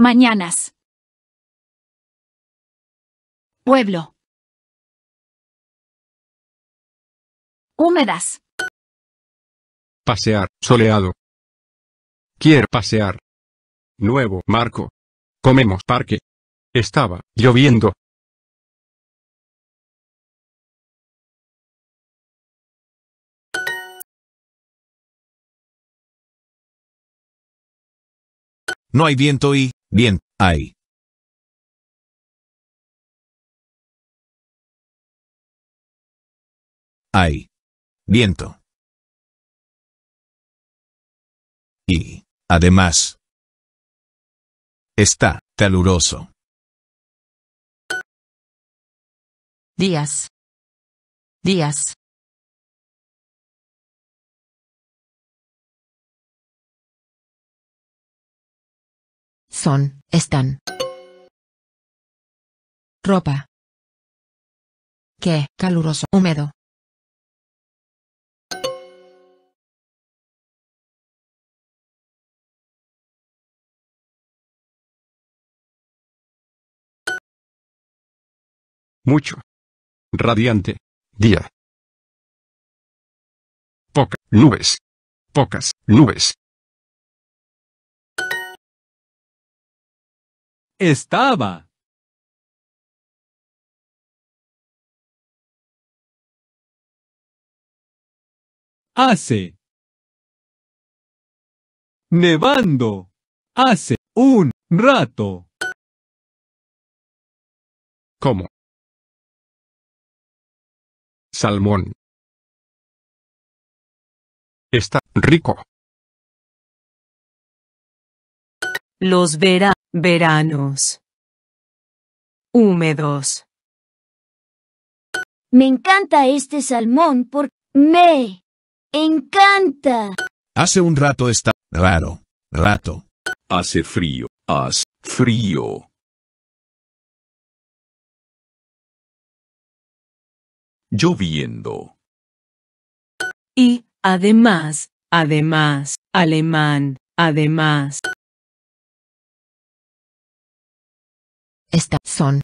Mañanas. Pueblo. Húmedas. Pasear, soleado. Quiero pasear. Nuevo, Marco. Comemos parque. Estaba lloviendo. No hay viento y... Bien, hay. Hay. Viento. Y, además, está caluroso. Días. Días. Son, están. Ropa. Qué. caluroso, húmedo. Mucho. Radiante. Día. Pocas nubes. Pocas nubes. estaba hace nevando hace un rato. ¿Cómo? Salmón. Está rico. Los verá. Veranos. Húmedos. Me encanta este salmón por... Me. Encanta. Hace un rato está... Raro. Rato. Hace frío. Haz frío. Lloviendo. Y, además, además, alemán, además. Estas son